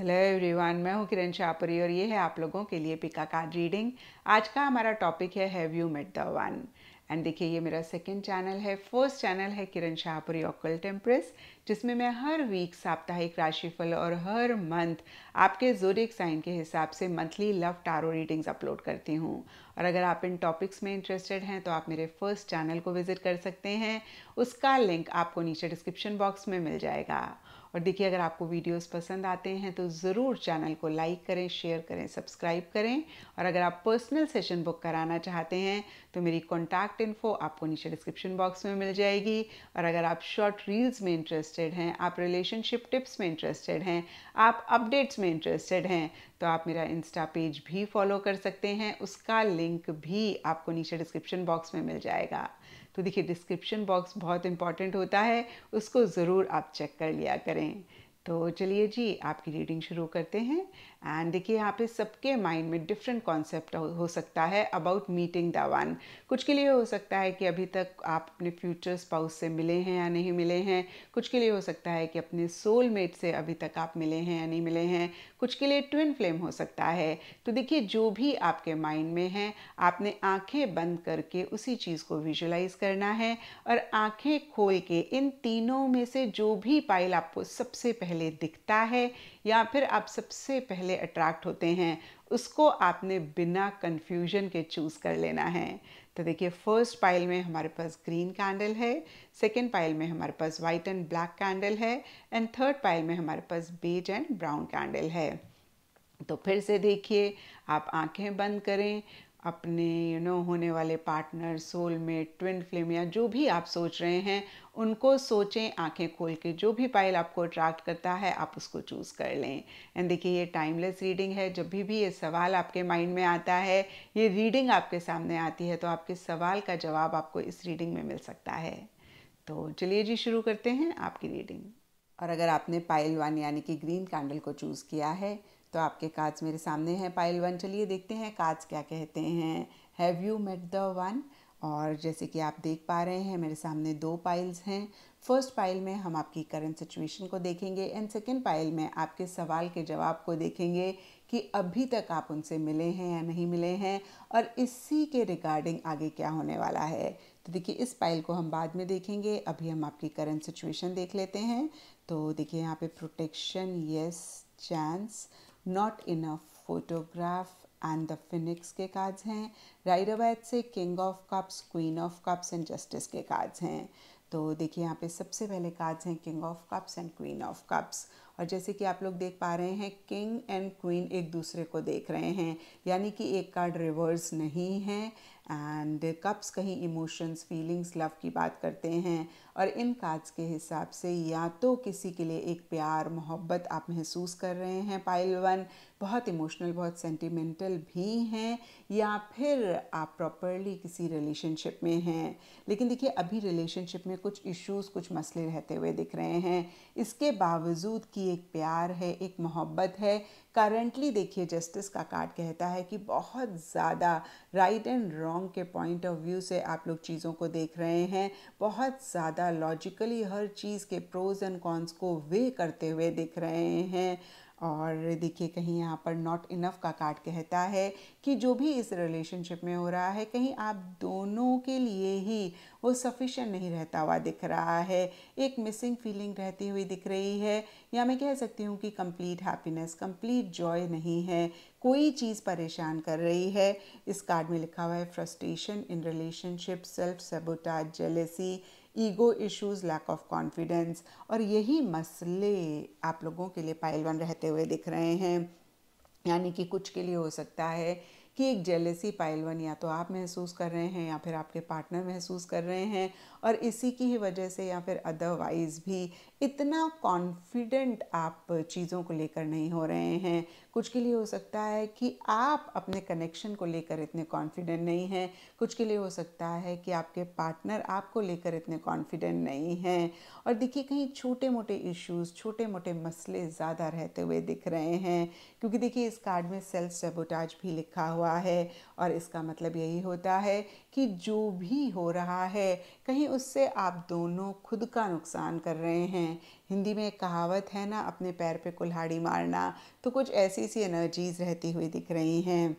hello everyone मैं हूँ किरण शाहपुरी और ये है आप लोगों के लिए पिका कार्ड रीडिंग आज का हमारा टॉपिक है have you met the one and देखिए ये मेरा सेकंड चैनल है फर्स्ट चैनल है किरण शाहपुरी ऑकल टेम्प्रेस जिसमें मैं हर वीक साप्ताहिक राशिफल और हर मंथ आपके जोरिक साइन के हिसाब से monthly love tarot readings upload करती हूँ और अगर आप इन टॉपिक्स में इंटरेस्टेड हैं तो आप मेरे फर्स्ट चैनल को विजिट कर सकते हैं उसका लिंक आपको नीचे डिस्क्रिप्शन बॉक्स में मिल जाएगा और देखिए अगर आपको वीडियोस पसंद आते हैं तो ज़रूर चैनल को लाइक करें शेयर करें सब्सक्राइब करें और अगर आप पर्सनल सेशन बुक कराना चाहते हैं तो मेरी कॉन्टैक्ट इन्फो आपको नीचे डिस्क्रिप्शन बॉक्स में मिल जाएगी और अगर आप शॉर्ट रील्स में इंटरेस्टेड हैं आप रिलेशनशिप टिप्स में इंटरेस्टेड हैं आप अपडेट्स में इंटरेस्टेड हैं तो आप मेरा इंस्टा पेज भी फॉलो कर सकते हैं उसका लिंक भी आपको नीचे डिस्क्रिप्शन बॉक्स में मिल जाएगा तो देखिए डिस्क्रिप्शन बॉक्स बहुत इंपॉर्टेंट होता है उसको ज़रूर आप चेक कर लिया करें तो चलिए जी आपकी रीडिंग शुरू करते हैं एंड देखिए यहाँ पे सबके माइंड में डिफरेंट कॉन्सेप्ट हो सकता है अबाउट मीटिंग द वन कुछ के लिए हो सकता है कि अभी तक आप अपने फ्यूचर स्पाउस से मिले हैं या नहीं मिले हैं कुछ के लिए हो सकता है कि अपने सोलमेट से अभी तक आप मिले हैं या नहीं मिले हैं कुछ के लिए ट्विन फ्लेम हो सकता है तो देखिए जो भी आपके माइंड में है आपने आँखें बंद करके उसी चीज़ को विजुलाइज करना है और आँखें खोल के इन तीनों में से जो भी पाइल आपको सबसे पहले पहले दिखता है या फिर आप सबसे पहले अट्रैक्ट होते हैं उसको आपने बिना कन्फ्यूजन के चूज़ कर लेना है तो देखिए फर्स्ट पाइल में हमारे पास ग्रीन कैंडल है सेकेंड पाइल में हमारे पास वाइट एंड ब्लैक कैंडल है एंड थर्ड पाइल में हमारे पास बेज एंड ब्राउन कैंडल है तो फिर से देखिए आप आंखें बंद करें अपने यू you नो know, होने वाले पार्टनर सोलमेट ट्विन फ्लेम या जो भी आप सोच रहे हैं उनको सोचें आंखें खोल के जो भी पाइल आपको अट्रैक्ट करता है आप उसको चूज़ कर लें एंड देखिए ये टाइमलेस रीडिंग है जब भी भी ये सवाल आपके माइंड में आता है ये रीडिंग आपके सामने आती है तो आपके सवाल का जवाब आपको इस रीडिंग में मिल सकता है तो चलिए जी शुरू करते हैं आपकी रीडिंग और अगर आपने पाइल वन यानी कि ग्रीन कैंडल को चूज़ किया है तो आपके कार्ड्स मेरे सामने हैं पाइल वन चलिए देखते हैं कार्ड्स क्या कहते हैं have you met the one और जैसे कि आप देख पा रहे हैं मेरे सामने दो पाइल्स हैं फर्स्ट पाइल में हम आपकी करंट सिचुएशन को देखेंगे एंड सेकेंड पाइल में आपके सवाल के जवाब को देखेंगे कि अभी तक आप उनसे मिले हैं या नहीं मिले हैं और इसी के रिगार्डिंग आगे क्या होने वाला है तो देखिए इस पाइल को हम बाद में देखेंगे अभी हम आपकी करंट सिचुएशन देख लेते हैं तो देखिए यहाँ पे protection yes chance not enough photograph and the phoenix के कार्ड्स हैं राइडावैद से king of cups queen of cups and justice के कार्ड्स हैं तो देखिए यहाँ पे सबसे पहले कार्ड्स हैं king of cups and queen of cups और जैसे कि आप लोग देख पा रहे हैं किंग एंड क्वीन एक दूसरे को देख रहे हैं यानी कि एक कार्ड रिवर्स नहीं है एंड कप्स कहीं इमोशंस फीलिंग्स लव की बात करते हैं और इन कार्ड्स के हिसाब से या तो किसी के लिए एक प्यार मोहब्बत आप महसूस कर रहे हैं पाइल वन बहुत इमोशनल बहुत सेंटिमेंटल भी हैं या फिर आप प्रॉपरली किसी रिलेशनशिप में हैं लेकिन देखिए अभी रिलेशनशिप में कुछ इश्यूज कुछ मसले रहते हुए दिख रहे हैं इसके बावजूद कि एक प्यार है एक मोहब्बत है करंटली देखिए जस्टिस का कार्ड कहता है कि बहुत ज़्यादा राइट एंड रॉन्ग के पॉइंट ऑफ व्यू से आप लोग चीज़ों को देख रहे हैं बहुत ज़्यादा लॉजिकली हर चीज़ के प्रोज एंड कॉन्स को वे करते हुए दिख रहे हैं और देखिए कहीं यहाँ पर नॉट इनफ का कार्ड कहता है कि जो भी इस रिलेशनशिप में हो रहा है कहीं आप दोनों के लिए ही वो सफिशेंट नहीं रहता हुआ दिख रहा है एक मिसिंग फीलिंग रहती हुई दिख रही है या मैं कह सकती हूँ कि कंप्लीट हैप्पीनेस कंप्लीट जॉय नहीं है कोई चीज़ परेशान कर रही है इस कार्ड में लिखा हुआ है frustration in relationship self sabotage jealousy ego issues lack of confidence और यही मसले आप लोगों के लिए वन रहते हुए दिख रहे हैं यानी कि कुछ के लिए हो सकता है कि एक जेलेसी पायलवन या तो आप महसूस कर रहे हैं या फिर आपके पार्टनर महसूस कर रहे हैं और इसी की ही वजह से या फिर अदरवाइज भी इतना कॉन्फिडेंट आप चीज़ों को लेकर नहीं हो रहे हैं कुछ के लिए हो सकता है कि आप अपने कनेक्शन को लेकर इतने कॉन्फिडेंट नहीं हैं कुछ के लिए हो सकता है कि आपके पार्टनर आपको लेकर इतने कॉन्फिडेंट नहीं हैं और देखिए कहीं छोटे मोटे इश्यूज छोटे मोटे मसले ज़्यादा रहते हुए दिख रहे हैं क्योंकि देखिए इस कार्ड में सेल्फ सेबोटाज भी लिखा हुआ है और इसका मतलब यही होता है कि जो भी हो रहा है कहीं उससे आप दोनों खुद का नुकसान कर रहे हैं हिंदी में कहावत है ना अपने पैर पे कुल्हाड़ी मारना तो कुछ ऐसी सी एनर्जीज़ रहती हुई दिख रही हैं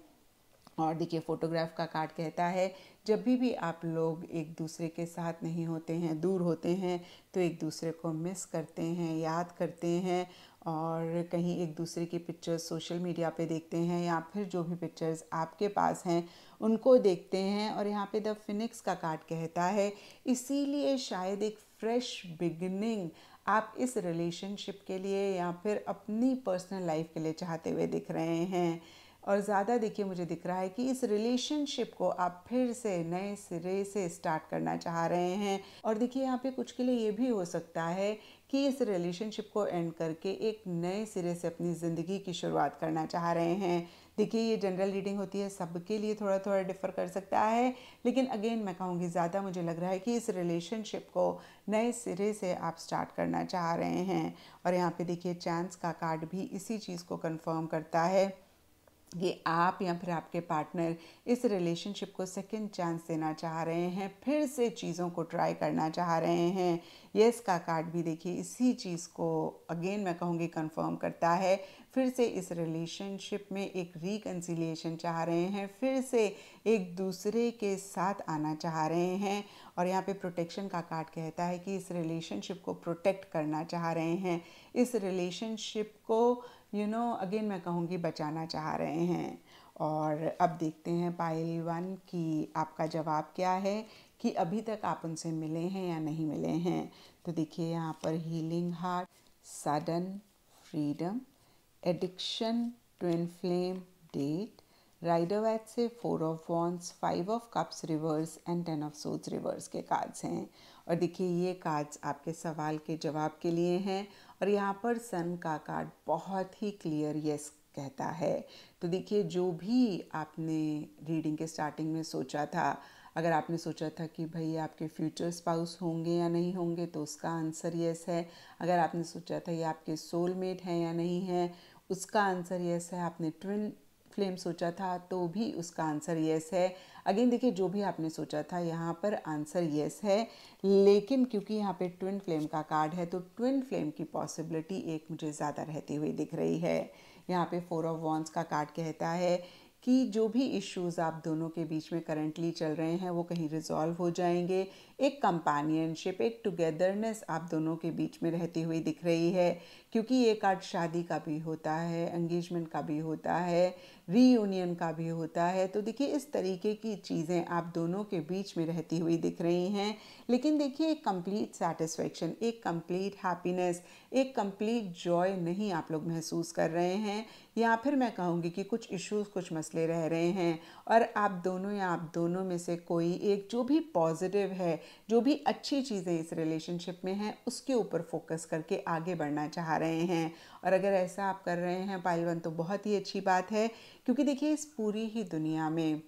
और देखिए फ़ोटोग्राफ का कार्ड कहता है जब भी भी आप लोग एक दूसरे के साथ नहीं होते हैं दूर होते हैं तो एक दूसरे को मिस करते हैं याद करते हैं और कहीं एक दूसरे की पिक्चर्स सोशल मीडिया पे देखते हैं या फिर जो भी पिक्चर्स आपके पास हैं उनको देखते हैं और यहाँ पे द फिनिक्स का कार्ड कहता है इसीलिए शायद एक फ्रेश बिगनिंग आप इस रिलेशनशिप के लिए या फिर अपनी पर्सनल लाइफ के लिए चाहते हुए दिख रहे हैं और ज़्यादा देखिए मुझे दिख रहा है कि इस रिलेशनशिप को आप फिर से नए सिरे से स्टार्ट करना चाह रहे हैं और देखिए यहाँ पे कुछ के लिए ये भी हो सकता है कि इस रिलेशनशिप को एंड करके एक नए सिरे से अपनी ज़िंदगी की शुरुआत करना चाह रहे हैं देखिए ये जनरल रीडिंग होती है सबके लिए थोड़ा थोड़ा डिफ़र कर सकता है लेकिन अगेन मैं कहूँगी ज़्यादा मुझे लग रहा है कि इस रिलेशनशिप को नए सिरे से आप स्टार्ट करना चाह रहे हैं और यहाँ पे देखिए चांस का कार्ड भी इसी चीज़ को कंफर्म करता है कि आप या फिर आपके पार्टनर इस रिलेशनशिप को सेकंड चांस देना चाह रहे हैं फिर से चीज़ों को ट्राई करना चाह रहे हैं यस का कार्ड भी देखिए इसी चीज़ को अगेन मैं कहूँगी कंफर्म करता है फिर से इस रिलेशनशिप में एक रिकन्सिलिएशन चाह रहे हैं फिर से एक दूसरे के साथ आना चाह रहे हैं और यहाँ पे प्रोटेक्शन का कार्ड कहता है कि इस रिलेशनशिप को प्रोटेक्ट करना चाह रहे हैं इस रिलेशनशिप को यू नो अगेन मैं कहूँगी बचाना चाह रहे हैं और अब देखते हैं पाइल वन की आपका जवाब क्या है कि अभी तक आप उनसे मिले हैं या नहीं मिले हैं तो देखिए यहाँ पर healing heart sudden freedom addiction to inflame date Rider Waite से four of wands five of cups reverse and ten of सोच रिवर्स के कार्ड्स हैं और देखिए ये कार्ड्स आपके सवाल के जवाब के लिए हैं और यहाँ पर सन का कार्ड बहुत ही क्लियर यस कहता है तो देखिए जो भी आपने रीडिंग के स्टार्टिंग में सोचा था अगर आपने सोचा था कि भाई आपके फ्यूचर स्पाउस होंगे या नहीं होंगे तो उसका आंसर यस है अगर आपने सोचा था ये आपके सोलमेट हैं या नहीं है उसका आंसर यस है आपने ट्विन फ्लेम सोचा था तो भी उसका आंसर यस है अगेन देखिए जो भी आपने सोचा था यहाँ पर आंसर यस है लेकिन क्योंकि यहाँ पे ट्विन फ्लेम का कार्ड है तो ट्विन फ्लेम की पॉसिबिलिटी एक मुझे ज़्यादा रहती हुई दिख रही है यहाँ पे फोर ऑफ वॉन्स का कार्ड कहता है कि जो भी इश्यूज आप दोनों के बीच में करंटली चल रहे हैं वो कहीं रिजॉल्व हो जाएंगे एक कंपेनियनशिप एक टुगेदरनेस आप दोनों के बीच में रहती हुई दिख रही है क्योंकि ये कार्ड शादी का भी होता है एंगेजमेंट का भी होता है रीयूनियन का भी होता है तो देखिए इस तरीके की चीज़ें आप दोनों के बीच में रहती हुई दिख रही हैं लेकिन देखिए एक कम्प्लीट सेटिस्फेक्शन एक कम्प्लीट हैप्पीनेस एक कम्प्लीट जॉय नहीं आप लोग महसूस कर रहे हैं या फिर मैं कहूँगी कि कुछ इश्यूज कुछ मसले रह रहे हैं और आप दोनों या आप दोनों में से कोई एक जो भी पॉजिटिव है जो भी अच्छी चीज़ें इस रिलेशनशिप में हैं उसके ऊपर फोकस करके आगे बढ़ना चाह रहे हैं और अगर ऐसा आप कर रहे हैं पाइलवन तो बहुत ही अच्छी बात है क्योंकि देखिए इस पूरी ही दुनिया में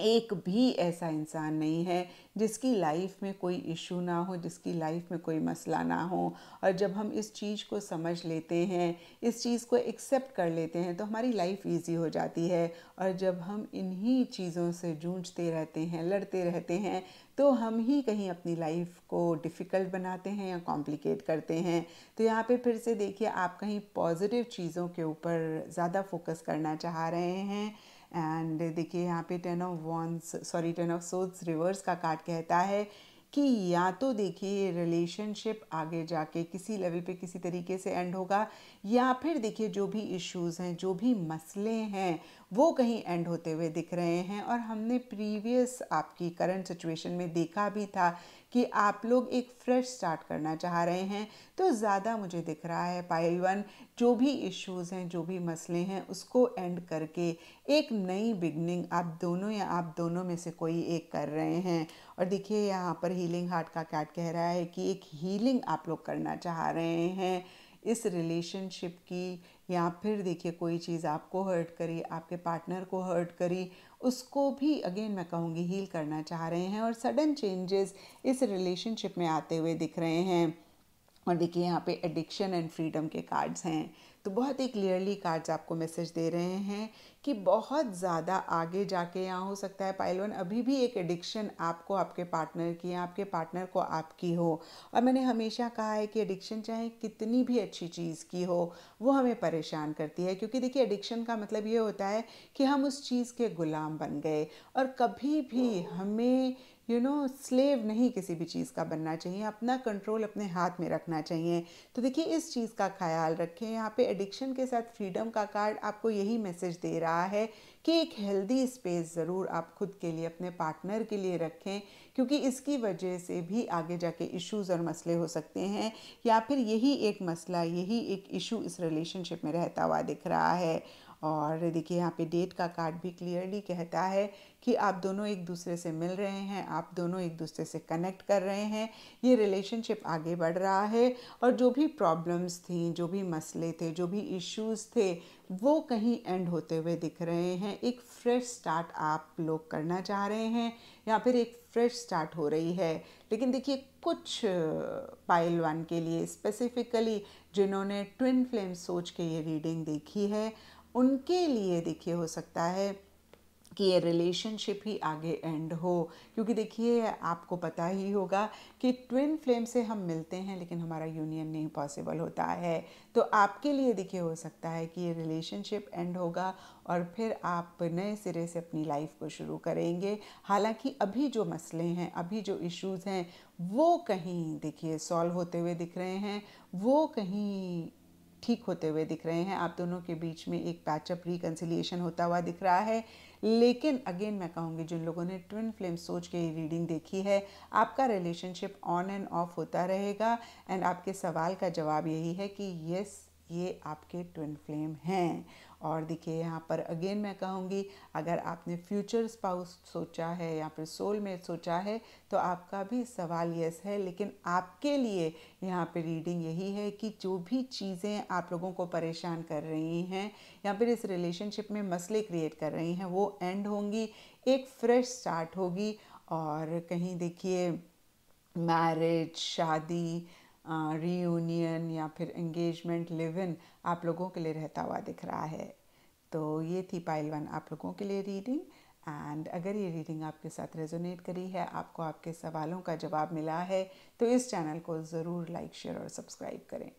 एक भी ऐसा इंसान नहीं है जिसकी लाइफ में कोई इशू ना हो जिसकी लाइफ में कोई मसला ना हो और जब हम इस चीज़ को समझ लेते हैं इस चीज़ को एक्सेप्ट कर लेते हैं तो हमारी लाइफ इजी हो जाती है और जब हम इन्हीं चीज़ों से जूझते रहते हैं लड़ते रहते हैं तो हम ही कहीं अपनी लाइफ को डिफ़िकल्ट बनाते हैं या कॉम्प्लिकेट करते हैं तो यहाँ पे फिर से देखिए आप कहीं पॉजिटिव चीज़ों के ऊपर ज़्यादा फोकस करना चाह रहे हैं एंड देखिए यहाँ पे ten of wands sorry ten of swords reverse का कार्ड कहता है कि या तो देखिए रिलेशनशिप आगे जाके किसी लेवल पे किसी तरीके से एंड होगा या फिर देखिए जो भी इश्यूज हैं जो भी मसले हैं वो कहीं एंड होते हुए दिख रहे हैं और हमने प्रीवियस आपकी करंट सिचुएशन में देखा भी था कि आप लोग एक फ्रेश स्टार्ट करना चाह रहे हैं तो ज़्यादा मुझे दिख रहा है पाइल वन जो भी इश्यूज़ हैं जो भी मसले हैं उसको एंड करके एक नई बिगनिंग आप दोनों या आप दोनों में से कोई एक कर रहे हैं और देखिए यहाँ पर हीलिंग हार्ट का कैट कह रहा है कि एक हीलिंग आप लोग करना चाह रहे हैं इस रिलेशनशिप की या फिर देखिए कोई चीज़ आपको हर्ट करी आपके पार्टनर को हर्ट करी उसको भी अगेन मैं कहूँगी हील करना चाह रहे हैं और सडन चेंजेस इस रिलेशनशिप में आते हुए दिख रहे हैं और देखिए यहाँ पे एडिक्शन एंड फ्रीडम के कार्ड्स हैं तो बहुत ही क्लियरली कार्ड्स आपको मैसेज दे रहे हैं कि बहुत ज़्यादा आगे जाके यहाँ हो सकता है पाइलवन अभी भी एक एडिक्शन आपको आपके पार्टनर की आपके पार्टनर को आपकी हो और मैंने हमेशा कहा है कि एडिक्शन चाहे कितनी भी अच्छी चीज़ की हो वो हमें परेशान करती है क्योंकि देखिए एडिक्शन का मतलब ये होता है कि हम उस चीज़ के ग़ुलाम बन गए और कभी भी हमें यू नो स्लेव नहीं किसी भी चीज़ का बनना चाहिए अपना कंट्रोल अपने हाथ में रखना चाहिए तो देखिए इस चीज़ का ख्याल रखें यहाँ पे एडिक्शन के साथ फ्रीडम का कार्ड आपको यही मैसेज दे रहा है कि एक हेल्दी स्पेस ज़रूर आप खुद के लिए अपने पार्टनर के लिए रखें क्योंकि इसकी वजह से भी आगे जाके इश्यूज और मसले हो सकते हैं या फिर यही एक मसला यही एक इशू इस रिलेशनशिप में रहता हुआ दिख रहा है और देखिए यहाँ पे डेट का कार्ड भी क्लियरली कहता है कि आप दोनों एक दूसरे से मिल रहे हैं आप दोनों एक दूसरे से कनेक्ट कर रहे हैं ये रिलेशनशिप आगे बढ़ रहा है और जो भी प्रॉब्लम्स थी जो भी मसले थे जो भी इश्यूज़ थे वो कहीं एंड होते हुए दिख रहे हैं एक फ्रेश स्टार्ट आप लोग करना चाह रहे हैं या फिर एक फ्रेश स्टार्ट हो रही है लेकिन देखिए कुछ पाइल वन के लिए स्पेसिफिकली जिन्होंने ट्विन फ्लेम सोच के ये रीडिंग देखी है उनके लिए देखिए हो सकता है कि ये रिलेशनशिप ही आगे एंड हो क्योंकि देखिए आपको पता ही होगा कि ट्विन फ्लेम से हम मिलते हैं लेकिन हमारा यूनियन नहीं पॉसिबल होता है तो आपके लिए देखिए हो सकता है कि ये रिलेशनशिप एंड होगा और फिर आप नए सिरे से अपनी लाइफ को शुरू करेंगे हालांकि अभी जो मसले हैं अभी जो इश्यूज़ हैं वो कहीं देखिए सॉल्व होते हुए दिख रहे हैं वो कहीं ठीक होते हुए दिख रहे हैं आप दोनों के बीच में एक पैचअप रिकन्सिलिएशन होता हुआ दिख रहा है लेकिन अगेन मैं कहूँगी जिन लोगों ने ट्विन फ्लेम सोच के रीडिंग देखी है आपका रिलेशनशिप ऑन एंड ऑफ होता रहेगा एंड आपके सवाल का जवाब यही है कि येस ये आपके ट्विन फ्लेम हैं और देखिए यहाँ पर अगेन मैं कहूँगी अगर आपने फ्यूचर स्पाउस सोचा है या फिर सोल में सोचा है तो आपका भी सवाल यस है लेकिन आपके लिए यहाँ पे रीडिंग यही है कि जो भी चीज़ें आप लोगों को परेशान कर रही हैं या फिर इस रिलेशनशिप में मसले क्रिएट कर रही हैं वो एंड होंगी एक फ्रेश स्टार्ट होगी और कहीं देखिए मैरिज शादी रीयूनियन या फिर एंगेजमेंट लिव इन आप लोगों के लिए रहता हुआ दिख रहा है तो ये थी पाइल वन आप लोगों के लिए रीडिंग एंड अगर ये रीडिंग आपके साथ रेजोनेट करी है आपको आपके सवालों का जवाब मिला है तो इस चैनल को ज़रूर लाइक शेयर और सब्सक्राइब करें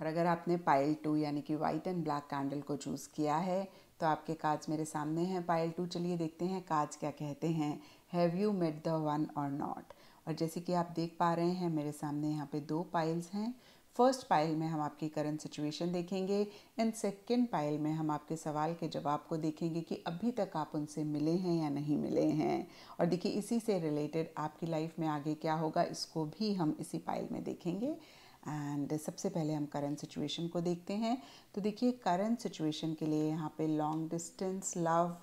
और अगर आपने पाइल टू यानी कि वाइट एंड ब्लैक कैंडल को चूज़ किया है तो आपके कार्ड्स मेरे सामने हैं पाइल टू चलिए देखते हैं कार्ड्स क्या कहते हैं have you met the one और नॉट और जैसे कि आप देख पा रहे हैं मेरे सामने यहाँ पे दो पाइल्स हैं फर्स्ट पाइल में हम आपकी करंट सिचुएशन देखेंगे एंड सेकेंड पाइल में हम आपके सवाल के जवाब को देखेंगे कि अभी तक आप उनसे मिले हैं या नहीं मिले हैं और देखिए इसी से रिलेटेड आपकी लाइफ में आगे क्या होगा इसको भी हम इसी पाइल में देखेंगे एंड सबसे पहले हम करंट सिचुएशन को देखते हैं तो देखिए करंट सिचुएशन के लिए यहाँ पे long distance love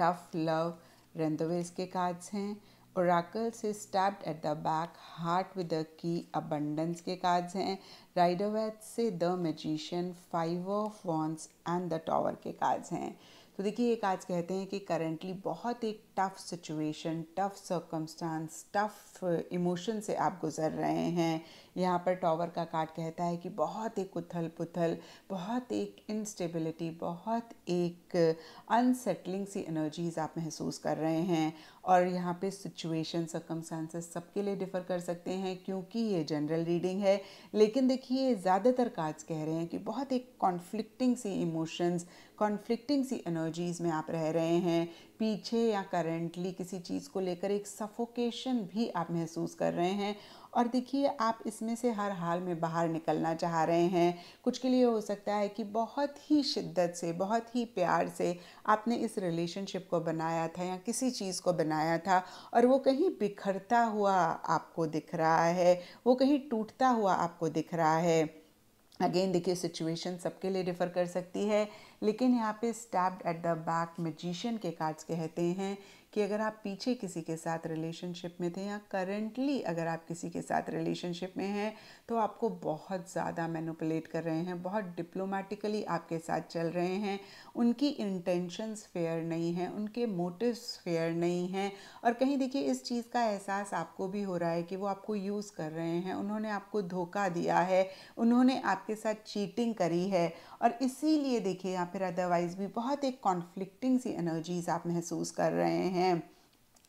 tough love rendezvous के कार्ड्स हैं ओराकल से stabbed at the back heart with the key abundance के कार्ड्स हैं राइडोवैथ से the magician five of wands and the tower के कार्ड्स हैं तो देखिए ये कार्ड्स कहते हैं कि करंटली बहुत एक tough situation tough circumstance tough emotion से आप गुज़र रहे हैं यहाँ पर टॉवर का कार्ड कहता है कि बहुत एक उथल पुथल बहुत एक इंस्टेबिलिटी बहुत एक अनसेटलिंग सी एनर्जीज आप महसूस कर रहे हैं और यहाँ पे सिचुएशन सर्कमस्टांसेस सबके लिए डिफ़र कर सकते हैं क्योंकि ये जनरल रीडिंग है लेकिन देखिए ज़्यादातर कार्ड्स कह रहे हैं कि बहुत एक कॉन्फ्लिक्टिंग सी इमोशंस कॉन्फ्लिक्टिंग सी एनर्जीज़ में आप रह रहे हैं पीछे या करेंटली किसी चीज़ को लेकर एक सफोकेशन भी आप महसूस कर रहे हैं और देखिए आप इसमें से हर हाल में बाहर निकलना चाह रहे हैं कुछ के लिए हो सकता है कि बहुत ही शिद्दत से बहुत ही प्यार से आपने इस रिलेशनशिप को बनाया था या किसी चीज़ को बनाया था और वो कहीं बिखरता हुआ आपको दिख रहा है वो कहीं टूटता हुआ आपको दिख रहा है अगेन देखिए सिचुएशन सबके लिए डिफ़र कर सकती है लेकिन यहाँ पे stabbed at the back magician के कार्ड्स कहते हैं कि अगर आप पीछे किसी के साथ रिलेशनशिप में थे या करेंटली अगर आप किसी के साथ रिलेशनशिप में हैं तो आपको बहुत ज़्यादा मैनुपलेट कर रहे हैं बहुत डिप्लोमेटिकली आपके साथ चल रहे हैं उनकी इंटेंशंस फेयर नहीं हैं उनके मोटिव्स फेयर नहीं हैं और कहीं देखिए इस चीज़ का एहसास आपको भी हो रहा है कि वो आपको यूज़ कर रहे हैं उन्होंने आपको धोखा दिया है उन्होंने आपके साथ चीटिंग करी है और इसीलिए देखिए या फिर अदरवाइज़ भी बहुत एक कॉन्फ्लिक्टिंग सी एनर्जीज़ आप महसूस कर रहे हैं हैं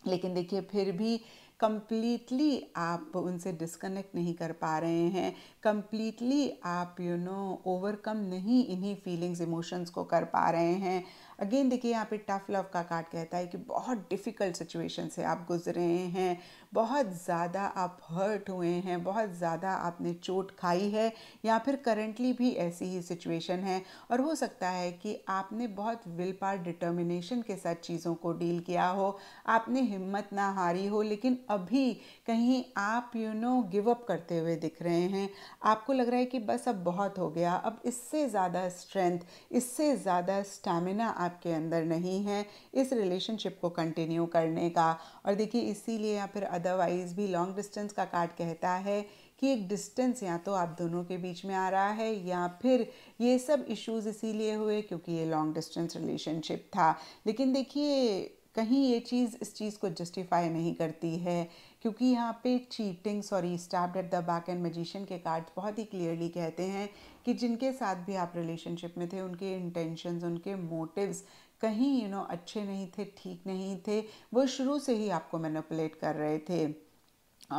लेकिन देखिए फिर भी कम्प्लीटली आप उनसे डिस्कनेक्ट नहीं कर पा रहे हैं कम्प्लीटली आप यू नो ओवरकम नहीं इन्हीं फीलिंग्स इमोशंस को कर पा रहे हैं अगेन देखिए यहाँ पे टफ लव का कार्ड कहता है कि बहुत डिफ़िकल्ट सिचुएशन से आप गुजरे हैं बहुत ज़्यादा आप हर्ट हुए हैं बहुत ज़्यादा आपने चोट खाई है या फिर करेंटली भी ऐसी ही सिचुएशन है और हो सकता है कि आपने बहुत विल पार डिटर्मिनेशन के साथ चीज़ों को डील किया हो आपने हिम्मत ना हारी हो लेकिन अभी कहीं आप यू नो गिव अप करते हुए दिख रहे हैं आपको लग रहा है कि बस अब बहुत हो गया अब इससे ज़्यादा स्ट्रेंथ इससे ज़्यादा स्टैमिना आपके अंदर नहीं है इस रिलेशनशिप को कंटिन्यू करने का और देखिए इसीलिए या फिर अदरवाइज़ भी लॉन्ग डिस्टेंस का कार्ड कहता है कि एक डिस्टेंस या तो आप दोनों के बीच में आ रहा है या फिर ये सब इश्यूज इसीलिए हुए क्योंकि ये लॉन्ग डिस्टेंस रिलेशनशिप था लेकिन देखिए कहीं ये चीज़ इस चीज़ को जस्टिफाई नहीं करती है क्योंकि यहाँ पे cheating sorry stabbed at the back and magician के कार्ड बहुत ही क्लियरली कहते हैं कि जिनके साथ भी आप रिलेशनशिप में थे उनके इंटेंशंस उनके मोटिव्स कहीं यू नो अच्छे नहीं थे ठीक नहीं थे वो शुरू से ही आपको मैनिपुलेट कर रहे थे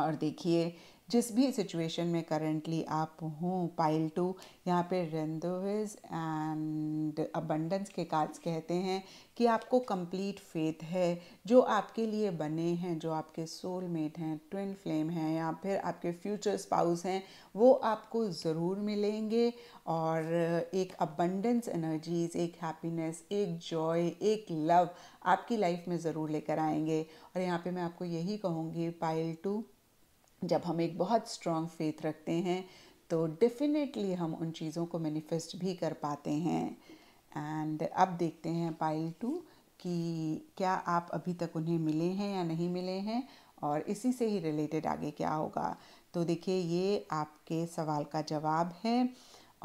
और देखिए जिस भी सिचुएशन में करेंटली आप हों पाइल टू यहाँ पे रेंदोविज एंड अबंडेंस के कार्ड्स कहते हैं कि आपको कंप्लीट फेथ है जो आपके लिए बने हैं जो आपके सोलमेट हैं ट्विन फ्लेम हैं या फिर आपके फ्यूचर स्पाउस हैं वो आपको ज़रूर मिलेंगे और एक अबंडेंस एनर्जीज एक हैप्पीनेस एक जॉय एक लव आपकी लाइफ में ज़रूर लेकर आएंगे और यहाँ पे मैं आपको यही कहूँगी पाइल टू जब हम एक बहुत स्ट्रॉन्ग फेथ रखते हैं तो डेफिनेटली हम उन चीज़ों को मैनिफेस्ट भी कर पाते हैं एंड अब देखते हैं पाइल टू कि क्या आप अभी तक उन्हें मिले हैं या नहीं मिले हैं और इसी से ही रिलेटेड आगे क्या होगा तो देखिए ये आपके सवाल का जवाब है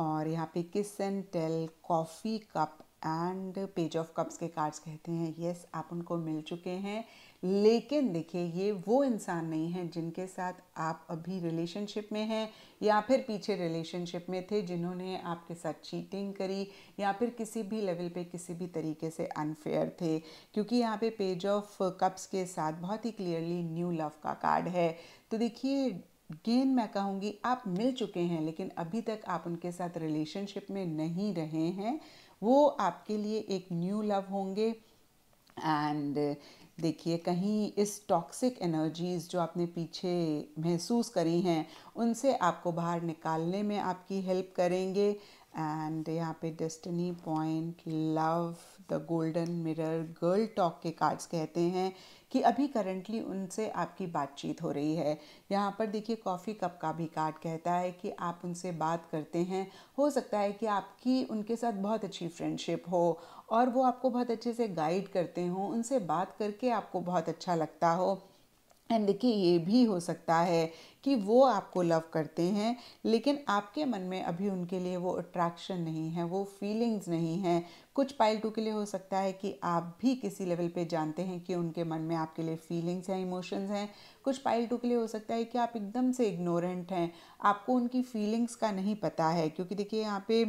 और यहाँ पे kiss and tell coffee cup and page of cups के कार्ड्स कहते हैं यस आप उनको मिल चुके हैं लेकिन देखिए ये वो इंसान नहीं है जिनके साथ आप अभी रिलेशनशिप में हैं या फिर पीछे रिलेशनशिप में थे जिन्होंने आपके साथ चीटिंग करी या फिर किसी भी लेवल पे किसी भी तरीके से अनफेयर थे क्योंकि यहाँ पे पेज ऑफ कप्स के साथ बहुत ही क्लियरली न्यू लव का कार्ड है तो देखिए गेन मैं कहूँगी आप मिल चुके हैं लेकिन अभी तक आप उनके साथ रिलेशनशिप में नहीं रहे हैं वो आपके लिए एक न्यू लव होंगे एंड देखिए कहीं इस टॉक्सिक एनर्जीज़ जो आपने पीछे महसूस करी हैं उनसे आपको बाहर निकालने में आपकी हेल्प करेंगे एंड यहाँ पे destiny point love the golden mirror girl talk के कार्ड्स कहते हैं कि अभी करंटली उनसे आपकी बातचीत हो रही है यहाँ पर देखिए कॉफ़ी कप का भी कार्ड कहता है कि आप उनसे बात करते हैं हो सकता है कि आपकी उनके साथ बहुत अच्छी फ्रेंडशिप हो और वो आपको बहुत अच्छे से गाइड करते हों उनसे बात करके आपको बहुत अच्छा लगता हो एंड देखिए ये भी हो सकता है कि वो आपको लव करते हैं लेकिन आपके मन में अभी उनके लिए वो अट्रैक्शन नहीं है वो फीलिंग्स नहीं है कुछ पाइल टू के लिए हो सकता है कि आप भी किसी लेवल पे जानते हैं कि उनके मन में आपके लिए फीलिंग्स हैं इमोशंस हैं कुछ पाइल टू के लिए हो सकता है कि आप एकदम से इग्नोरेंट हैं आपको उनकी फीलिंग्स का नहीं पता है क्योंकि देखिए यहाँ पे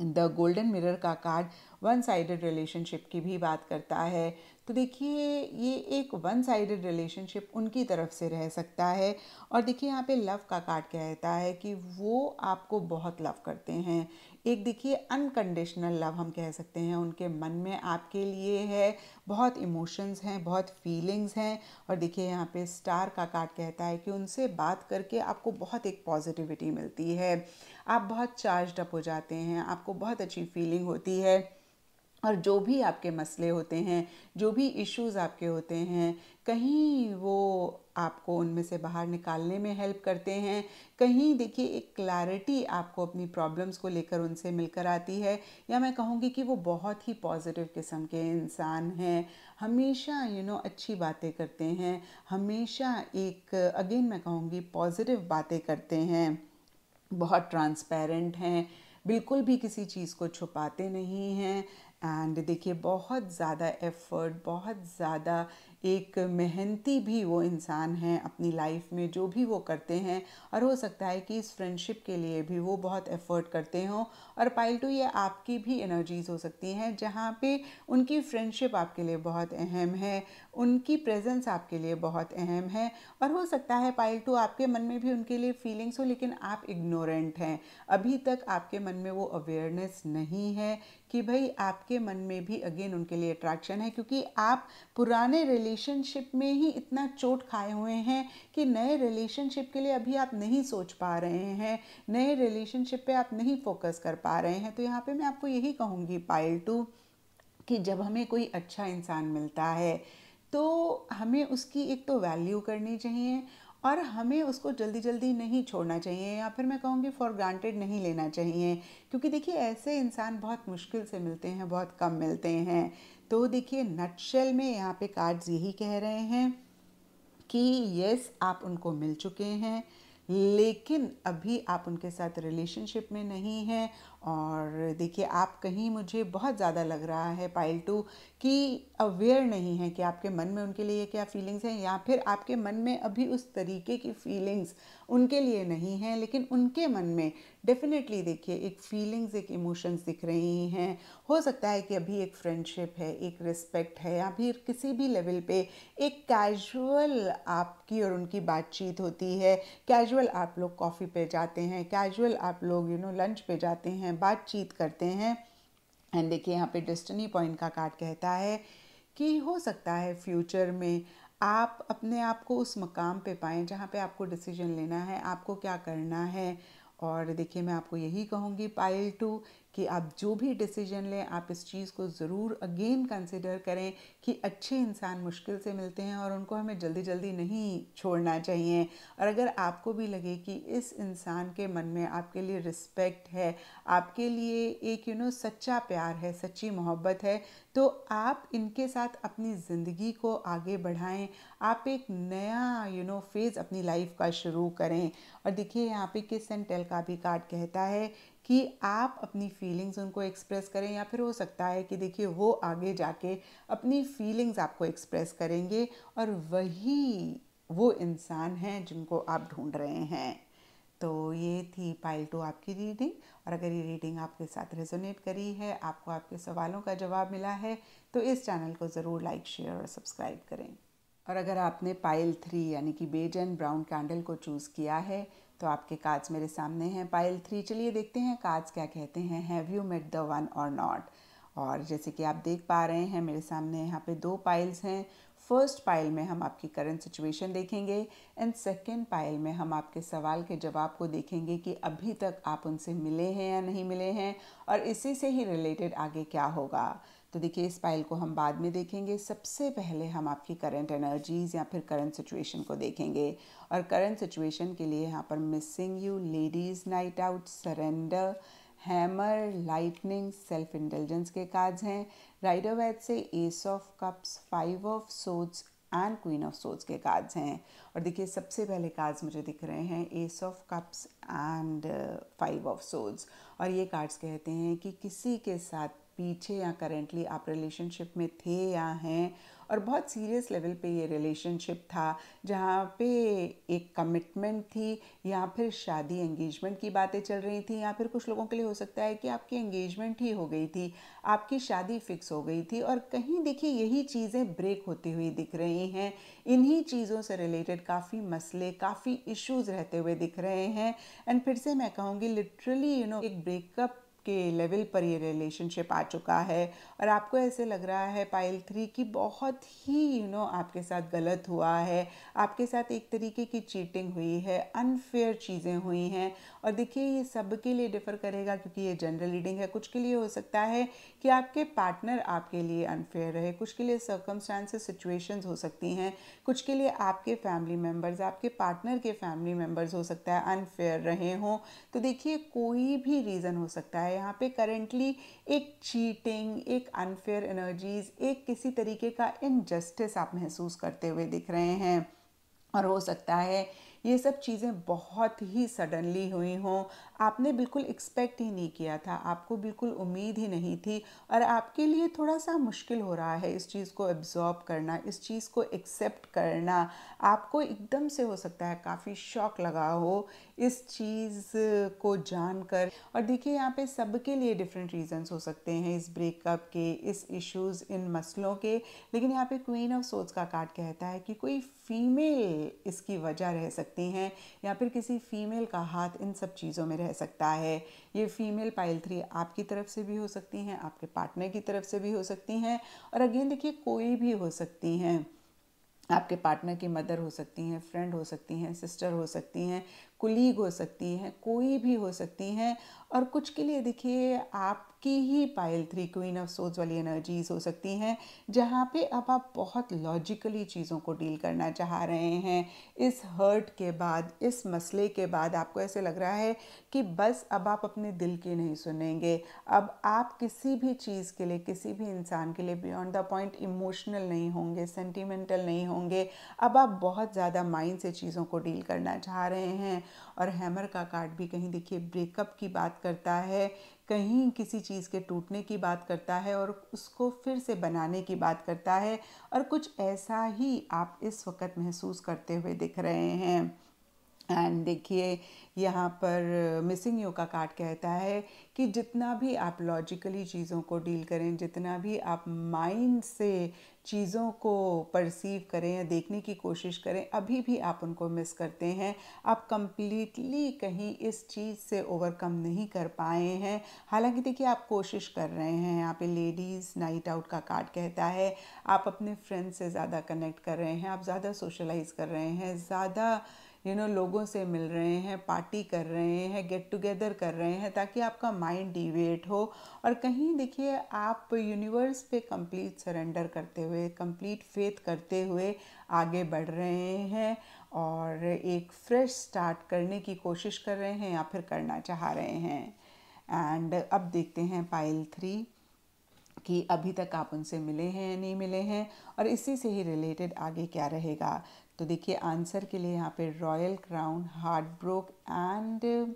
द गोल्डन मिरर का कार्ड वन साइडेड रिलेशनशिप की भी बात करता है तो देखिए ये एक वन साइडेड रिलेशनशिप उनकी तरफ से रह सकता है और देखिए यहाँ पे लव का कार्ड कहता है कि वो आपको बहुत लव करते हैं एक देखिए अनकंडीशनल लव हम कह सकते हैं उनके मन में आपके लिए है बहुत इमोशंस हैं बहुत फीलिंग्स हैं और देखिए यहाँ पे स्टार का कार्ड कहता है कि उनसे बात करके आपको बहुत एक पॉजिटिविटी मिलती है आप बहुत चार्ज अप हो जाते हैं आपको बहुत अच्छी फीलिंग होती है और जो भी आपके मसले होते हैं जो भी इश्यूज़ आपके होते हैं कहीं वो आपको उनमें से बाहर निकालने में हेल्प करते हैं कहीं देखिए एक क्लैरिटी आपको अपनी प्रॉब्लम्स को लेकर उनसे मिलकर आती है या मैं कहूँगी कि वो बहुत ही पॉजिटिव किस्म के इंसान हैं हमेशा यू you नो know, अच्छी बातें करते हैं हमेशा एक अगेन मैं कहूँगी पॉजिटिव बातें करते हैं बहुत ट्रांसपेरेंट हैं बिल्कुल भी किसी चीज़ को छुपाते नहीं हैं एंड देखिए बहुत ज़्यादा एफ़र्ट बहुत ज़्यादा एक मेहनती भी वो इंसान हैं अपनी लाइफ में जो भी वो करते हैं और हो सकता है कि इस फ्रेंडशिप के लिए भी वो बहुत एफ़र्ट करते हों और पाइल टू ये आपकी भी एनर्जीज़ हो सकती हैं जहाँ पे उनकी फ्रेंडशिप आपके लिए बहुत अहम है उनकी प्रेजेंस आपके लिए बहुत अहम है और हो सकता है पाइल टू आपके मन में भी उनके लिए फीलिंग्स हो लेकिन आप इग्नोरेंट हैं अभी तक आपके मन में वो अवेयरनेस नहीं है कि भाई आपके मन में भी अगेन उनके लिए अट्रैक्शन है क्योंकि आप पुराने रिलेशनशिप में ही इतना चोट खाए हुए हैं कि नए रिलेशनशिप के लिए अभी आप नहीं सोच पा रहे हैं नए रिलेशनशिप पे आप नहीं फोकस कर पा रहे हैं तो यहाँ पे मैं आपको यही कहूँगी पायल टू कि जब हमें कोई अच्छा इंसान मिलता है तो हमें उसकी एक तो वैल्यू करनी चाहिए और हमें उसको जल्दी जल्दी नहीं छोड़ना चाहिए या फिर मैं कहूँगी फॉर ग्रांटेड नहीं लेना चाहिए क्योंकि देखिए ऐसे इंसान बहुत मुश्किल से मिलते हैं बहुत कम मिलते हैं तो देखिए नटशेल में यहाँ पे कार्ड्स यही कह रहे हैं कि यस आप उनको मिल चुके हैं लेकिन अभी आप उनके साथ रिलेशनशिप में नहीं हैं और देखिए आप कहीं मुझे बहुत ज़्यादा लग रहा है पाइल टू कि अवेयर नहीं है कि आपके मन में उनके लिए क्या फीलिंग्स हैं या फिर आपके मन में अभी उस तरीके की फीलिंग्स उनके लिए नहीं है लेकिन उनके मन में डेफिनेटली देखिए एक फीलिंग्स एक इमोशंस दिख रही हैं हो सकता है कि अभी एक फ्रेंडशिप है एक रिस्पेक्ट है या फिर किसी भी लेवल पे एक कैजुअल आपकी और उनकी बातचीत होती है कैजुअल आप लोग कॉफ़ी पे जाते हैं कैजुअल आप लोग यू नो लंच पे जाते हैं बातचीत करते हैं एंड देखिए यहाँ पे डेस्टनी पॉइंट का कार्ड कहता है कि हो सकता है फ्यूचर में आप अपने आप को उस मकाम पे पाएँ जहाँ पे आपको डिसीजन लेना है आपको क्या करना है और देखिए मैं आपको यही कहूँगी पायल टू कि आप जो भी डिसीजन लें आप इस चीज़ को ज़रूर अगेन कंसिडर करें कि अच्छे इंसान मुश्किल से मिलते हैं और उनको हमें जल्दी जल्दी नहीं छोड़ना चाहिए और अगर आपको भी लगे कि इस इंसान के मन में आपके लिए रिस्पेक्ट है आपके लिए एक यू you नो know, सच्चा प्यार है सच्ची मोहब्बत है तो आप इनके साथ अपनी ज़िंदगी को आगे बढ़ाएं आप एक नया यू नो फेज़ अपनी लाइफ का शुरू करें और देखिए यहाँ पे किस एंड टेल का भी कार्ड कहता है कि आप अपनी फीलिंग्स उनको एक्सप्रेस करें या फिर हो सकता है कि देखिए वो आगे जाके अपनी फीलिंग्स आपको एक्सप्रेस करेंगे और वही वो इंसान हैं जिनको आप ढूंढ रहे हैं तो ये थी पाइल टू आपकी रीडिंग और अगर ये रीडिंग आपके साथ रेजोनेट करी है आपको आपके सवालों का जवाब मिला है तो इस चैनल को ज़रूर लाइक शेयर और सब्सक्राइब करें और अगर आपने पाइल थ्री यानी कि बेज एंड ब्राउन कैंडल को चूज़ किया है तो आपके कार्ड्स मेरे सामने हैं पाइल थ्री चलिए देखते हैं कार्ड्स क्या कहते हैं have you met the one और नॉट और जैसे कि आप देख पा रहे हैं मेरे सामने यहाँ पे दो पाइल्स हैं फर्स्ट पाइल में हम आपकी करंट सिचुएशन देखेंगे एंड सेकेंड पाइल में हम आपके सवाल के जवाब को देखेंगे कि अभी तक आप उनसे मिले हैं या नहीं मिले हैं और इसी से ही रिलेटेड आगे क्या होगा तो देखिए इस फाइल को हम बाद में देखेंगे सबसे पहले हम आपकी करंट एनर्जीज़ या फिर करंट सिचुएशन को देखेंगे और करंट सिचुएशन के लिए यहाँ पर missing you ladies night out surrender hammer lightning self intelligence के कार्ड्स हैं राइडर वैद से ace of cups five of swords and queen of swords के कार्ड्स हैं और देखिए सबसे पहले कार्ड्स मुझे दिख रहे हैं ace of cups and five of swords और ये कार्ड्स कहते हैं कि किसी के साथ पीछे या करेंटली आप रिलेशनशिप में थे या हैं और बहुत सीरियस लेवल पे ये रिलेशनशिप था जहाँ पे एक कमिटमेंट थी या फिर शादी एंगेजमेंट की बातें चल रही थी या फिर कुछ लोगों के लिए हो सकता है कि आपकी एंगेजमेंट ही हो गई थी आपकी शादी फिक्स हो गई थी और कहीं देखिए यही चीज़ें ब्रेक होती हुई दिख रही हैं इन्हीं चीज़ों से रिलेटेड काफ़ी मसले काफ़ी इश्यूज़ रहते हुए दिख रहे हैं एंड फिर से मैं कहूँगी लिटरली यू नो एक ब्रेकअप के लेवल पर ये रिलेशनशिप आ चुका है और आपको ऐसे लग रहा है पाइल थ्री की बहुत ही यू you नो know, आपके साथ गलत हुआ है आपके साथ एक तरीके की चीटिंग हुई है अनफेयर चीज़ें हुई हैं और देखिए ये सब के लिए डिफ़र करेगा क्योंकि ये जनरल रीडिंग है कुछ के लिए हो सकता है कि आपके पार्टनर आपके लिए अनफेयर रहे कुछ के लिए सर्कमस्टांसेस सिचुएशंस हो सकती हैं कुछ के लिए आपके फैमिली मेम्बर्स आपके पार्टनर के फैमिली मेम्बर्स हो सकता है अनफेयर रहे हों तो देखिए कोई भी रीज़न हो सकता है है यहाँ पे करेंटली एक चीटिंग एक अनफेयर एनर्जीज एक किसी तरीके का इनजस्टिस आप महसूस करते हुए दिख रहे हैं और हो सकता है ये सब चीज़ें बहुत ही सडनली हुई हों आपने बिल्कुल एक्सपेक्ट ही नहीं किया था आपको बिल्कुल उम्मीद ही नहीं थी और आपके लिए थोड़ा सा मुश्किल हो रहा है इस चीज़ को एब्जॉर्ब करना इस चीज़ को एक्सेप्ट करना आपको एकदम से हो सकता है काफ़ी शौक लगा हो इस चीज़ को जानकर और देखिए यहाँ पे सबके लिए डिफरेंट रीजंस हो सकते हैं इस ब्रेकअप के इस इश्यूज़ इन मसलों के लेकिन यहाँ पे क्वीन ऑफ सोच का कार्ड कहता है कि कोई फीमेल इसकी वजह रह सकती सकते हैं या फिर किसी फीमेल का हाथ इन सब चीज़ों में रह सकता है ये फीमेल पाइल थ्री आपकी तरफ से भी हो सकती हैं आपके पार्टनर की तरफ से भी हो सकती हैं और अगेन देखिए कोई भी हो सकती हैं आपके पार्टनर की मदर हो सकती हैं फ्रेंड हो सकती हैं सिस्टर हो सकती हैं कुलीग हो सकती हैं कोई भी हो सकती हैं और कुछ के लिए देखिए आपकी ही पायल थ्री क्वीन ऑफ सोच वाली एनर्जीज हो सकती हैं जहाँ पे अब आप बहुत लॉजिकली चीज़ों को डील करना चाह रहे हैं इस हर्ट के बाद इस मसले के बाद आपको ऐसे लग रहा है कि बस अब आप अपने दिल की नहीं सुनेंगे अब आप किसी भी चीज़ के लिए किसी भी इंसान के लिए बियॉन्ड द पॉइंट इमोशनल नहीं होंगे सेंटिमेंटल नहीं होंगे अब आप बहुत ज़्यादा माइंड से चीज़ों को डील करना चाह रहे हैं और हैमर का कार्ड भी कहीं देखिए ब्रेकअप की बात करता है कहीं किसी चीज़ के टूटने की बात करता है और उसको फिर से बनाने की बात करता है और कुछ ऐसा ही आप इस वक्त महसूस करते हुए दिख रहे हैं एंड देखिए यहाँ पर मिसिंग यू का कार्ड कहता है कि जितना भी आप लॉजिकली चीज़ों को डील करें जितना भी आप माइंड से चीज़ों को परसीव करें या देखने की कोशिश करें अभी भी आप उनको मिस करते हैं आप कम्प्लीटली कहीं इस चीज़ से ओवरकम नहीं कर पाए हैं हालांकि देखिए आप कोशिश कर रहे हैं यहाँ पे लेडीज़ नाइट आउट का कार्ड कहता है आप अपने फ्रेंड से ज़्यादा कनेक्ट कर रहे हैं आप ज़्यादा सोशलाइज़ कर रहे हैं ज़्यादा यू नो लोगों से मिल रहे हैं पार्टी कर रहे हैं गेट टुगेदर कर रहे हैं ताकि आपका माइंड डिवेट हो और कहीं देखिए आप यूनिवर्स पे कंप्लीट सरेंडर करते हुए कंप्लीट फेथ करते हुए आगे बढ़ रहे हैं और एक फ्रेश स्टार्ट करने की कोशिश कर रहे हैं या फिर करना चाह रहे हैं एंड अब देखते हैं पाइल थ्री कि अभी तक आप उनसे मिले हैं या नहीं मिले हैं और इसी से ही रिलेटेड आगे क्या रहेगा तो देखिए आंसर के लिए यहाँ पे royal crown heart broke and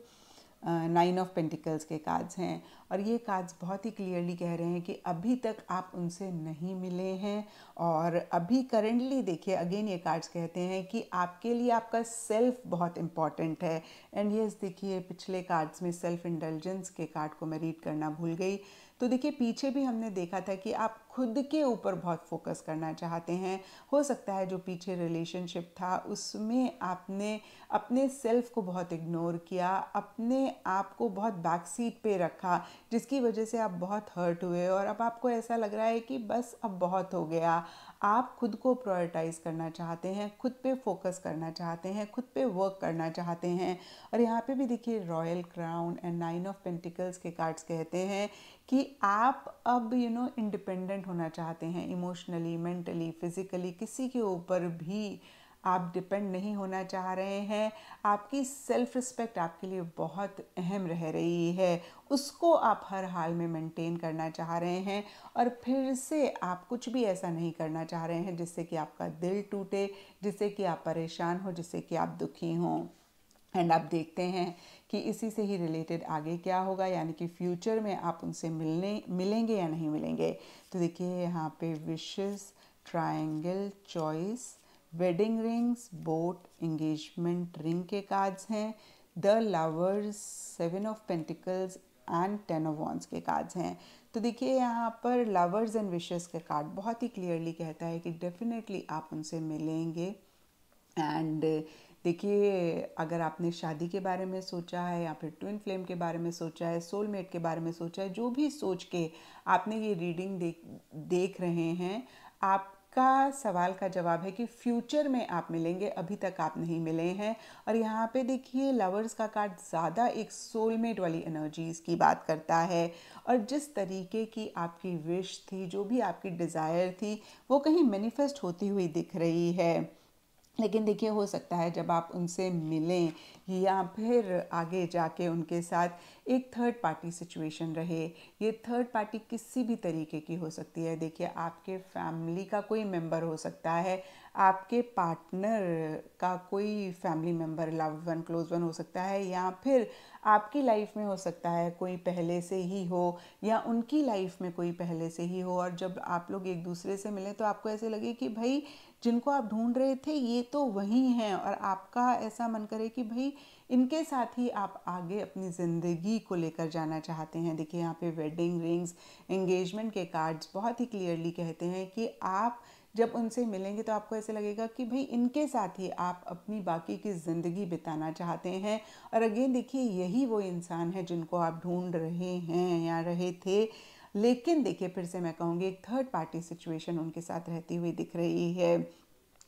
nine of pentacles के कार्ड्स हैं और ये कार्ड्स बहुत ही क्लियरली कह रहे हैं कि अभी तक आप उनसे नहीं मिले हैं और अभी करेंटली देखिए अगेन ये कार्ड्स कहते हैं कि आपके लिए आपका सेल्फ बहुत इम्पॉर्टेंट है एंड यस देखिए पिछले कार्ड्स में सेल्फ इंटेलिजेंस के कार्ड को मैं रीड करना भूल गई तो देखिए पीछे भी हमने देखा था कि आप खुद के ऊपर बहुत फोकस करना चाहते हैं हो सकता है जो पीछे रिलेशनशिप था उसमें आपने अपने सेल्फ को बहुत इग्नोर किया अपने आप को बहुत बैक सीट पे रखा जिसकी वजह से आप बहुत हर्ट हुए और अब आपको ऐसा लग रहा है कि बस अब बहुत हो गया आप खुद को प्रायोरिटाइज़ करना चाहते हैं खुद पे फोकस करना चाहते हैं खुद पे वर्क करना चाहते हैं और यहाँ पे भी देखिए royal crown and nine of pentacles के कार्ड्स कहते हैं कि आप अब यू नो इंडिपेंडेंट होना चाहते हैं इमोशनली मेंटली फिज़िकली किसी के ऊपर भी आप डिपेंड नहीं होना चाह रहे हैं आपकी सेल्फ रिस्पेक्ट आपके लिए बहुत अहम रह रही है उसको आप हर हाल में मेंटेन करना चाह रहे हैं और फिर से आप कुछ भी ऐसा नहीं करना चाह रहे हैं जिससे कि आपका दिल टूटे जिससे कि आप परेशान हो जिससे कि आप दुखी हों एंड आप देखते हैं कि इसी से ही रिलेटेड आगे क्या होगा यानी कि फ्यूचर में आप उनसे मिलने मिलेंगे या नहीं मिलेंगे तो देखिए यहाँ पे wishes triangle choice wedding rings boat engagement ring के कार्ड्स हैं the lovers seven of pentacles and ten of wands के कार्ड्स हैं तो देखिए यहाँ पर लवर्स एंड विशेस के कार्ड बहुत ही क्लियरली कहता है कि डेफिनेटली आप उनसे मिलेंगे एंड देखिए अगर आपने शादी के बारे में सोचा है या फिर ट्विन फ्लेम के बारे में सोचा है सोलमेट के बारे में सोचा है जो भी सोच के आपने ये रीडिंग देख देख रहे हैं आप का सवाल का जवाब है कि फ्यूचर में आप मिलेंगे अभी तक आप नहीं मिले हैं और यहाँ पे देखिए लवर्स का कार्ड ज़्यादा एक सोलमेट वाली एनर्जीज़ की बात करता है और जिस तरीके की आपकी विश थी जो भी आपकी डिज़ायर थी वो कहीं मैनिफेस्ट होती हुई दिख रही है लेकिन देखिए हो सकता है जब आप उनसे मिलें या फिर आगे जाके उनके साथ एक थर्ड पार्टी सिचुएशन रहे ये थर्ड पार्टी किसी भी तरीके की हो सकती है देखिए आपके फैमिली का कोई मेंबर हो सकता है आपके पार्टनर का कोई family member love one close one हो सकता है या फिर आपकी लाइफ में हो सकता है कोई पहले से ही हो या उनकी लाइफ में कोई पहले से ही हो और जब आप लोग एक दूसरे से मिलें तो आपको ऐसे लगे कि भाई जिनको आप ढूंढ रहे थे ये तो वही हैं और आपका ऐसा मन करे कि भाई इनके साथ ही आप आगे अपनी ज़िंदगी को लेकर जाना चाहते हैं देखिए यहाँ पे वेडिंग रिंग्स एंगेजमेंट के कार्ड्स बहुत ही क्लियरली कहते हैं कि आप जब उनसे मिलेंगे तो आपको ऐसे लगेगा कि भाई इनके साथ ही आप अपनी बाकी की ज़िंदगी बिताना चाहते हैं और अगेन देखिए यही वो इंसान है जिनको आप ढूंढ रहे हैं या रहे थे लेकिन देखिए फिर से मैं कहूँगी एक थर्ड पार्टी सिचुएशन उनके साथ रहती हुई दिख रही है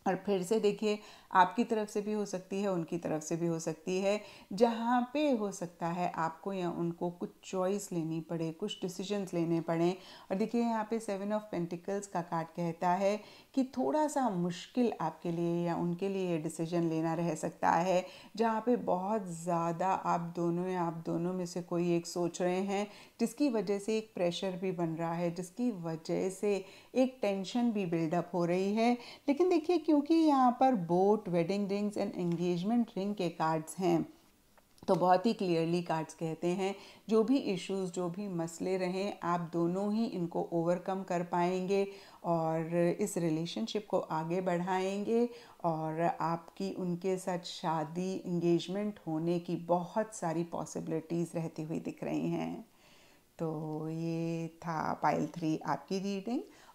और फिर से देखिए आपकी तरफ से भी हो सकती है उनकी तरफ से भी हो सकती है जहाँ पे हो सकता है आपको या उनको कुछ चॉइस लेनी पड़े कुछ डिसीजंस लेने पड़े और देखिए यहाँ पे सेवन ऑफ पेंटिकल्स का कार्ड कहता है कि थोड़ा सा मुश्किल आपके लिए या उनके लिए डिसीजन लेना रह सकता है जहाँ पे बहुत ज़्यादा आप दोनों या आप दोनों में से कोई एक सोच रहे हैं जिसकी वजह से एक प्रेशर भी बन रहा है जिसकी वजह से एक टेंशन भी बिल्डअप हो रही है लेकिन देखिए क्योंकि यहाँ पर board note wedding rings and engagement ring के कार्ड्स हैं तो बहुत ही क्लियरली कार्ड्स कहते हैं जो भी इश्यूज जो भी मसले रहें आप दोनों ही इनको ओवरकम कर पाएंगे और इस रिलेशनशिप को आगे बढ़ाएंगे और आपकी उनके साथ शादी इंगेजमेंट होने की बहुत सारी पॉसिबिलिटीज़ रहती हुई दिख रही हैं तो ये था पाइल थ्री आपकी रीडिंग